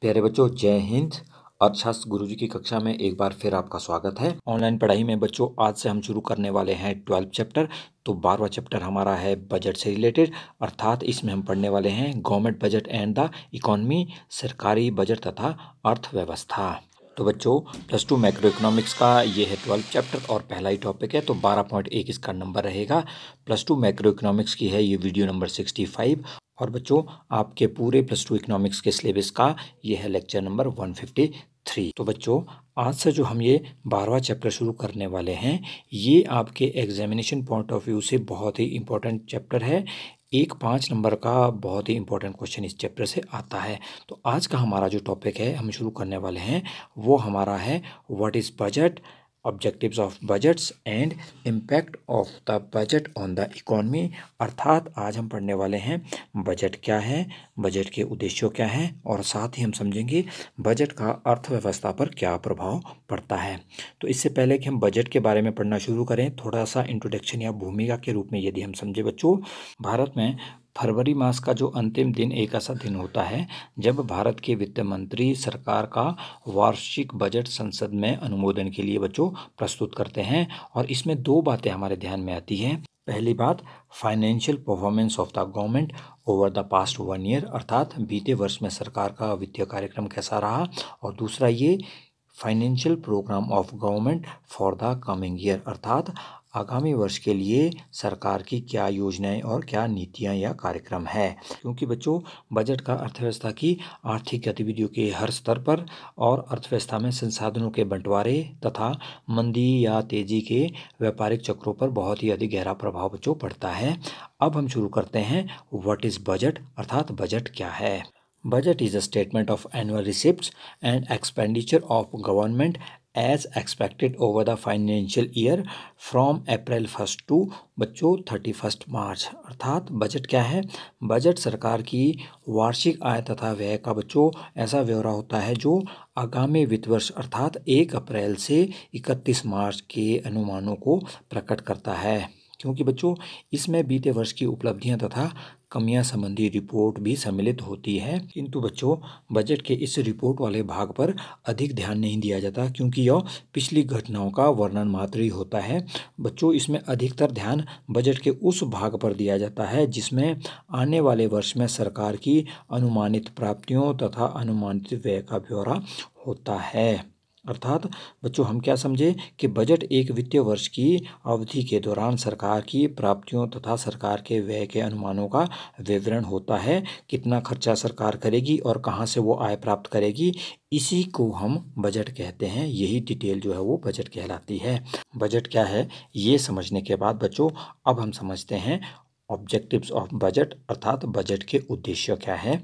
प्यारे बच्चों जय हिंद अर्थशास्त्र गुरु जी की कक्षा में एक बार फिर आपका स्वागत है ऑनलाइन पढ़ाई में बच्चों आज से हम शुरू करने वाले हैं ट्वेल्थ चैप्टर तो बारहवा चैप्टर हमारा है बजट से रिलेटेड अर्थात इसमें हम पढ़ने वाले हैं government budget and the economy सरकारी बजट तथा अर्थव्यवस्था तो बच्चों प्लस टू माइक्रो इकोनॉमिक्स का ये है ट्वेल्थ चैप्टर और पहला ही टॉपिक है तो बारह पॉइंट एक इसका नंबर रहेगा प्लस टू माइक्रो इकोनॉमिक्स की है ये वीडियो नंबर सिक्सटी फाइव और बच्चों आपके पूरे प्लस टू इकोनॉमिक्स के सिलेबस का ये है लेक्चर नंबर 153 तो बच्चों आज से जो हम ये बारहवा चैप्टर शुरू करने वाले हैं ये आपके एग्जामिनेशन पॉइंट ऑफ व्यू से बहुत ही इंपॉर्टेंट चैप्टर है एक पाँच नंबर का बहुत ही इंपॉर्टेंट क्वेश्चन इस चैप्टर से आता है तो आज का हमारा जो टॉपिक है हम शुरू करने वाले हैं वो हमारा है what is budget objectives of budgets and impact of the budget on the economy अर्थात आज हम पढ़ने वाले हैं बजट क्या है बजट के उद्देश्यों क्या हैं और साथ ही हम समझेंगे बजट का अर्थव्यवस्था पर क्या प्रभाव पड़ता है तो इससे पहले कि हम बजट के बारे में पढ़ना शुरू करें थोड़ा सा इंट्रोडक्शन या भूमिका के रूप में यदि हम समझें बच्चों भारत में फरवरी मास का जो अंतिम दिन एक ऐसा दिन होता है जब भारत के वित्त मंत्री सरकार का वार्षिक बजट संसद में अनुमोदन के लिए बच्चों प्रस्तुत करते हैं और इसमें दो बातें हमारे ध्यान में आती हैं पहली बात financial performance of the government over the past one year अर्थात बीते वर्ष में सरकार का वित्तीय कार्यक्रम कैसा रहा और दूसरा ये financial programme of government for the coming year अर्थात आगामी वर्ष के लिए सरकार की क्या योजनाएं और क्या नीतियां या कार्यक्रम है क्योंकि बच्चों बजट का अर्थव्यवस्था की आर्थिक गतिविधियों के हर स्तर पर और अर्थव्यवस्था में संसाधनों के बंटवारे तथा मंदी या तेजी के व्यापारिक चक्रों पर बहुत ही अधिक गहरा प्रभाव बच्चों पड़ता है अब हम शुरू करते हैं वट इज़ बजट अर्थात बजट क्या है budget is a statement of annual receipt and expenditure of government as expected over the financial year from April first to बच्चों थर्टी फर्स्ट मार्च अर्थात बजट क्या है बजट सरकार की वार्षिक आय तथा व्यय का बच्चों ऐसा ब्यौरा होता है जो आगामी वित्त वर्ष अर्थात एक अप्रैल से इकतीस मार्च के अनुमानों को प्रकट करता है क्योंकि बच्चों इसमें बीते वर्ष की उपलब्धियां तथा कमियां संबंधी रिपोर्ट भी सम्मिलित होती है किंतु बच्चों बजट के इस रिपोर्ट वाले भाग पर अधिक ध्यान नहीं दिया जाता क्योंकि यह पिछली घटनाओं का वर्णन मात्र ही होता है बच्चों इसमें अधिकतर ध्यान बजट के उस भाग पर दिया जाता है जिसमें आने वाले वर्ष में सरकार की अनुमानित प्राप्तियों तथा अनुमानित व्यय का ब्यौरा होता है अर्थात बच्चों हम क्या समझे कि बजट एक वित्तीय वर्ष की अवधि के दौरान सरकार की प्राप्तियों तथा सरकार के व्यय के अनुमानों का विवरण होता है कितना खर्चा सरकार करेगी और कहाँ से वो आय प्राप्त करेगी इसी को हम बजट कहते हैं यही डिटेल जो है वो बजट कहलाती है बजट क्या है ये समझने के बाद बच्चों अब हम समझते हैं ऑब्जेक्टिव्स ऑफ बजट अर्थात बजट के उद्देश्य क्या है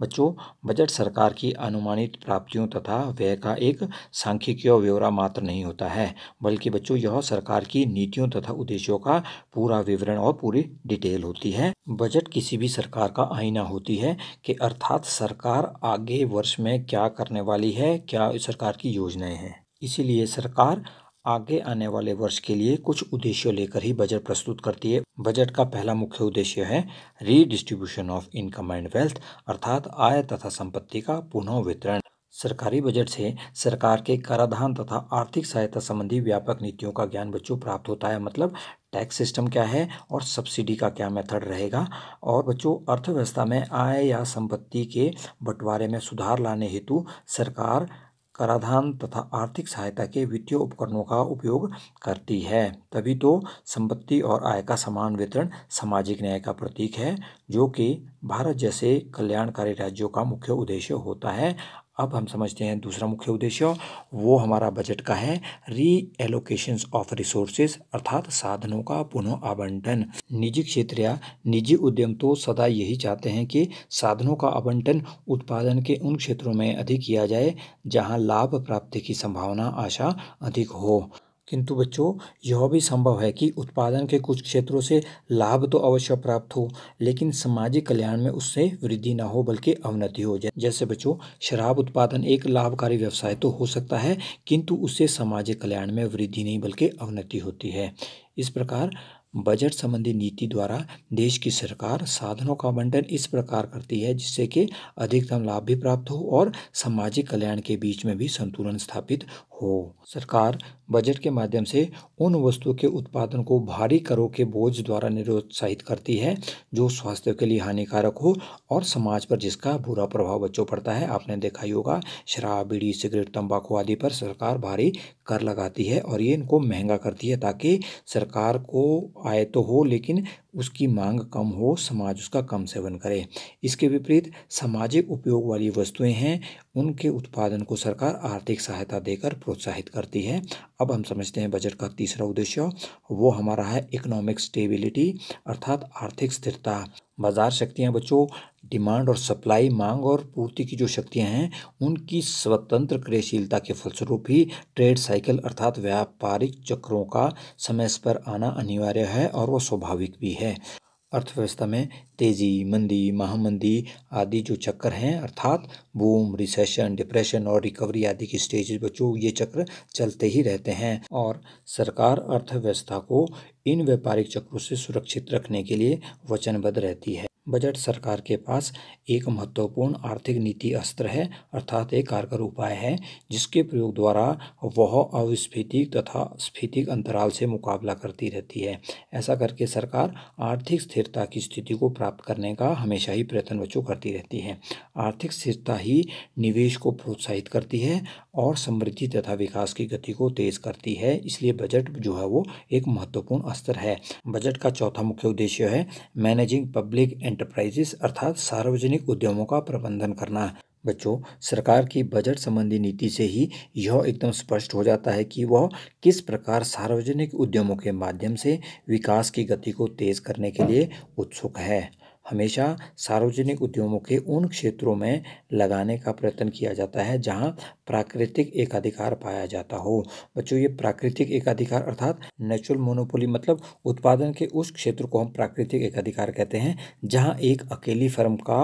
बच्चों बजट सरकार की अनुमानित प्राप्तियों तथा व्यय का एक सांख्यिकीय ब्यौरा मात्र नहीं होता है बल्कि बच्चों यह सरकार की नीतियों तथा उद्देश्यों का पूरा विवरण और पूरी डिटेल होती है बजट किसी भी सरकार का आईना होती है कि अर्थात सरकार आगे वर्ष में क्या करने वाली है क्या सरकार की योजनाएं हैं इसीलिए सरकार आगे आने वाले वर्ष के लिए कुछ उद्देश्य लेकर ही बजट प्रस्तुत करती है बजट का पहला मुख्य उद्देश्य है redistribution of income and wealth अर्थात आय तथा संपत्ति का पुनः वितरण सरकारी बजट से सरकार के कराधान तथा आर्थिक सहायता संबंधी व्यापक नीतियों का ज्ञान बच्चों प्राप्त होता है मतलब टैक्स सिस्टम क्या है और सब्सिडी का क्या मेथड रहेगा और बच्चों अर्थव्यवस्था में आय या संपत्ति के बंटवारे में सुधार लाने हेतु सरकार कराधान तथा आर्थिक सहायता के वित्तीय उपकरणों का उपयोग करती है तभी तो संपत्ति और आय का समान वितरण सामाजिक न्याय का प्रतीक है जो कि भारत जैसे कल्याणकारी राज्यों का मुख्य उद्देश्य होता है अब हम समझते हैं दूसरा मुख्य उद्देश्य वो हमारा बजट का है री एलोकेशंस ऑफ रिसोर्सेज अर्थात साधनों का पुनः आवंटन निजी क्षेत्र या निजी उद्यम तो सदा यही चाहते हैं कि साधनों का आवंटन उत्पादन के उन क्षेत्रों में अधिक किया जाए जहां लाभ प्राप्ति की संभावना आशा अधिक हो किंतु बच्चों यह भी संभव है कि उत्पादन के कुछ क्षेत्रों से लाभ तो अवश्य प्राप्त हो लेकिन सामाजिक कल्याण में उससे वृद्धि ना हो बल्कि अवनति हो जाए जैसे बच्चों शराब उत्पादन एक लाभकारी व्यवसाय तो हो सकता है किंतु उससे सामाजिक कल्याण में वृद्धि नहीं बल्कि अवनति होती है इस प्रकार बजट संबंधी नीति द्वारा देश की सरकार साधनों का आवंटन इस प्रकार करती है जिससे कि अधिकतम लाभ भी प्राप्त हो और सामाजिक कल्याण के बीच में भी संतुलन स्थापित हो सरकार बजट के माध्यम से उन वस्तुओं के उत्पादन को भारी करों के बोझ द्वारा निरुत्साहित करती है जो स्वास्थ्य के लिए हानिकारक हो और समाज पर जिसका बुरा प्रभाव बच्चों पड़ता है आपने देखा ही होगा शराब बीड़ी सिगरेट तंबाकू आदि पर सरकार भारी कर लगाती है और ये इनको महंगा करती है ताकि सरकार को आय तो हो लेकिन उसकी मांग कम हो समाज उसका कम सेवन करे इसके विपरीत सामाजिक उपयोग वाली वस्तुएं हैं उनके उत्पादन को सरकार आर्थिक सहायता देकर प्रोत्साहित करती है अब हम समझते हैं बजट का तीसरा उद्देश्य वो हमारा है इकोनॉमिक स्टेबिलिटी अर्थात आर्थिक स्थिरता बाजार शक्तियाँ बच्चों डिमांड और सप्लाई मांग और पूर्ति की जो शक्तियाँ हैं उनकी स्वतंत्र क्रियाशीलता के फलस्वरूप ही ट्रेड साइकिल अर्थात व्यापारिक चक्रों का समय पर आना अनिवार्य है और वो स्वाभाविक भी है अर्थव्यवस्था में तेज़ी मंदी महामंदी आदि जो चक्कर हैं अर्थात बूम रिसेशन डिप्रेशन और रिकवरी आदि की स्टेज बच्चों ये चक्र चलते ही रहते हैं और सरकार अर्थव्यवस्था को इन व्यापारिक चक्रों से सुरक्षित रखने के लिए वचनबद्ध रहती है बजट सरकार के पास एक महत्वपूर्ण आर्थिक नीति अस्त्र है अर्थात एक कारगर उपाय है जिसके प्रयोग द्वारा वह अविस्फीतिक तथा स्फीतिक अंतराल से मुकाबला करती रहती है ऐसा करके सरकार आर्थिक स्थिरता की स्थिति को प्राप्त करने का हमेशा ही प्रयत्न बच्चों करती रहती है आर्थिक स्थिरता ही निवेश को प्रोत्साहित करती है और समृद्धि तथा विकास की गति को तेज करती है इसलिए बजट जो है वो एक महत्वपूर्ण अस्त्र है बजट का चौथा मुख्य उद्देश्य है मैनेजिंग पब्लिक एंड एंटरप्राइजेस अर्थात सार्वजनिक उद्यमों का प्रबंधन करना बच्चों सरकार की बजट संबंधी नीति से ही यह एकदम स्पष्ट हो जाता है कि वह किस प्रकार सार्वजनिक उद्यमों के माध्यम से विकास की गति को तेज़ करने के लिए उत्सुक है हमेशा सार्वजनिक उद्यमों के उन क्षेत्रों में लगाने का प्रयत्न किया जाता है जहां प्राकृतिक एकाधिकार पाया जाता हो बच्चों ये प्राकृतिक एकाधिकार अर्थात नेचुरल मोनोपोली मतलब उत्पादन के उस क्षेत्र को हम प्राकृतिक एकाधिकार कहते हैं जहाँ एक अकेली फर्म का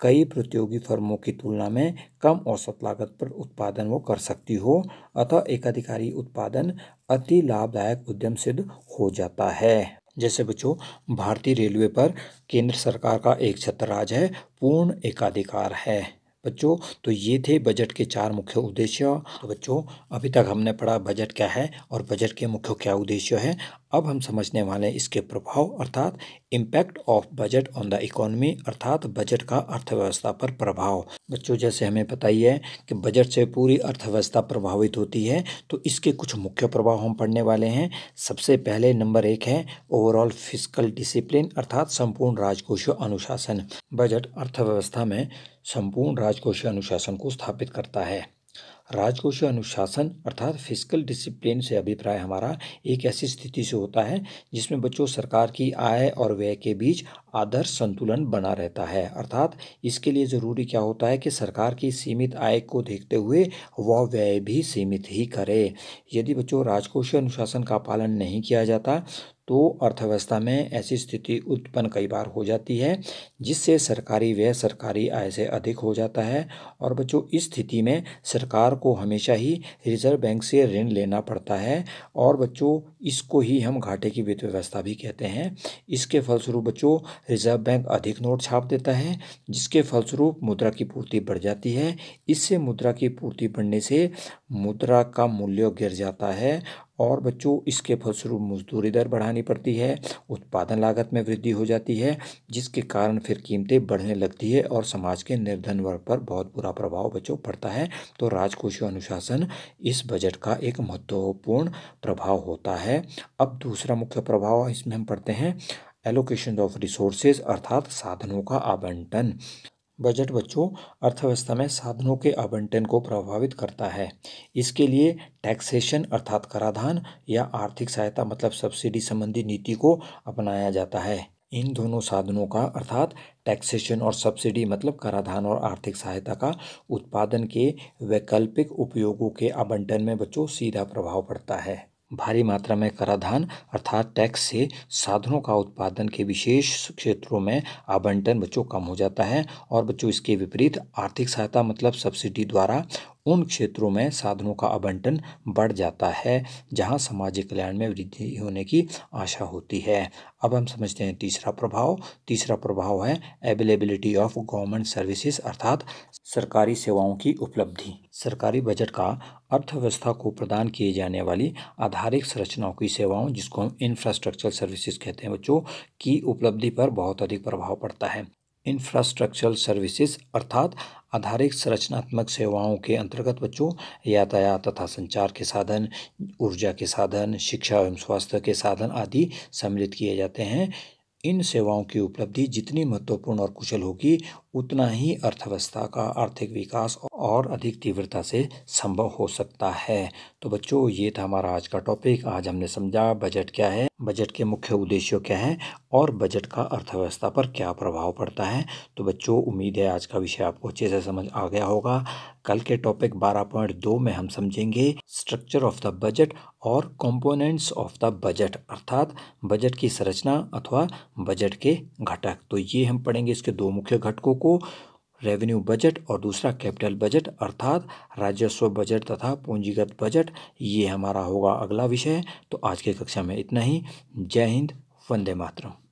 कई प्रतियोगी फर्मों की तुलना में कम औसत लागत पर उत्पादन वो कर सकती हो अतः एकाधिकारी उत्पादन अति लाभदायक उद्यम सिद्ध हो जाता है जैसे बच्चों भारतीय रेलवे पर केंद्र सरकार का एक छत्रराज है पूर्ण एकाधिकार है बच्चों तो ये थे बजट के चार मुख्य उद्देश्य तो बच्चों अभी तक हमने पढ़ा बजट क्या है और बजट के मुख्य क्या उद्देश्य है अब हम समझने वाले इसके प्रभाव अर्थात impact of budget on the economy अर्थात बजट का अर्थव्यवस्था पर प्रभाव बच्चों जैसे हमें पता ही है कि बजट से पूरी अर्थव्यवस्था प्रभावित होती है तो इसके कुछ मुख्य प्रभाव हम पढ़ने वाले हैं सबसे पहले नंबर एक है ओवरऑल फिजिकल डिसिप्लिन अर्थात संपूर्ण राजकोषीय अनुशासन बजट अर्थव्यवस्था में संपूर्ण राजकोषीय अनुशासन को स्थापित करता है राजकोषीय अनुशासन अर्थात फिजिकल डिसिप्लिन से अभिप्राय हमारा एक ऐसी स्थिति से होता है जिसमें बच्चों सरकार की आय और व्यय के बीच आदर्श संतुलन बना रहता है अर्थात इसके लिए ज़रूरी क्या होता है कि सरकार की सीमित आय को देखते हुए वह व्यय भी सीमित ही करे यदि बच्चों राजकोषीय अनुशासन का पालन नहीं किया जाता तो अर्थव्यवस्था में ऐसी स्थिति उत्पन्न कई बार हो जाती है जिससे सरकारी व्यय सरकारी आय से अधिक हो जाता है और बच्चों इस स्थिति में सरकार को हमेशा ही रिजर्व बैंक से ऋण लेना पड़ता है और बच्चों इसको ही हम घाटे की वित्त व्यवस्था भी कहते हैं इसके फलस्वरूप बच्चों रिजर्व बैंक अधिक नोट छाप देता है जिसके फलस्वरूप मुद्रा की पूर्ति बढ़ जाती है इससे मुद्रा की पूर्ति बढ़ने से मुद्रा का मूल्य गिर जाता है और बच्चों इसके फलस्वरूप मजदूरी दर बढ़ानी पड़ती है उत्पादन लागत में वृद्धि हो जाती है जिसके कारण फिर कीमतें बढ़ने लगती है और समाज के निर्धन वर्ग पर बहुत बुरा प्रभाव बच्चों पड़ता है तो राजकोषीय अनुशासन इस बजट का एक महत्वपूर्ण प्रभाव होता है अब दूसरा मुख्य प्रभाव इसमें हम पढ़ते हैं एलोकेशन ऑफ रिसोर्सेज अर्थात साधनों का आवंटन बजट बच्चों अर्थव्यवस्था में साधनों के आवंटन को प्रभावित करता है इसके लिए टैक्सेशन अर्थात कराधान या आर्थिक सहायता मतलब सब्सिडी संबंधी नीति को अपनाया जाता है इन दोनों साधनों का अर्थात टैक्सेशन और सब्सिडी मतलब कराधान और आर्थिक सहायता का उत्पादन के वैकल्पिक उपयोगों के आवंटन में बच्चों सीधा प्रभाव पड़ता है भारी मात्रा में कराधान अर्थात टैक्स से साधनों का उत्पादन के विशेष क्षेत्रों में आवंटन बच्चों कम हो जाता है और बच्चों इसके विपरीत आर्थिक सहायता मतलब सब्सिडी द्वारा उन क्षेत्रों में साधनों का आवंटन बढ़ जाता है जहां सामाजिक कल्याण में वृद्धि होने की आशा होती है अब हम समझते हैं तीसरा प्रभाव तीसरा प्रभाव है अवेलेबिलिटी ऑफ गवर्नमेंट सर्विसेज अर्थात सरकारी सेवाओं की उपलब्धि सरकारी बजट का अर्थव्यवस्था को प्रदान किए जाने वाली आधारिक संरचनाओं की सेवाओं जिसको हम इंफ्रास्ट्रक्चर सर्विसेज कहते हैं बच्चों की उपलब्धि पर बहुत अधिक प्रभाव पड़ता है इंफ्रास्ट्रक्चरल सर्विसेज अर्थात आधारित संरचनात्मक सेवाओं के अंतर्गत बच्चों यातायात तथा संचार के साधन ऊर्जा के साधन शिक्षा एवं स्वास्थ्य के साधन आदि सम्मिलित किए जाते हैं इन सेवाओं की उपलब्धि जितनी महत्वपूर्ण और कुशल होगी उतना ही अर्थव्यवस्था का आर्थिक विकास और अधिक तीव्रता से संभव हो सकता है तो बच्चों ये था हमारा आज का टॉपिक आज हमने समझा बजट क्या है बजट के मुख्य उद्देश्यों क्या हैं और बजट का अर्थव्यवस्था पर क्या प्रभाव पड़ता है तो बच्चों उम्मीद है आज का विषय आपको अच्छे से समझ आ गया होगा कल के टॉपिक 12.2 में हम समझेंगे स्ट्रक्चर ऑफ द बजट और कंपोनेंट्स ऑफ द बजट अर्थात बजट की संरचना अथवा बजट के घटक तो ये हम पढ़ेंगे इसके दो मुख्य घटकों को रेवेन्यू बजट और दूसरा कैपिटल बजट अर्थात राजस्व बजट तथा पूंजीगत बजट ये हमारा होगा अगला विषय तो आज की कक्षा में इतना ही जय हिंद वंदे मातरम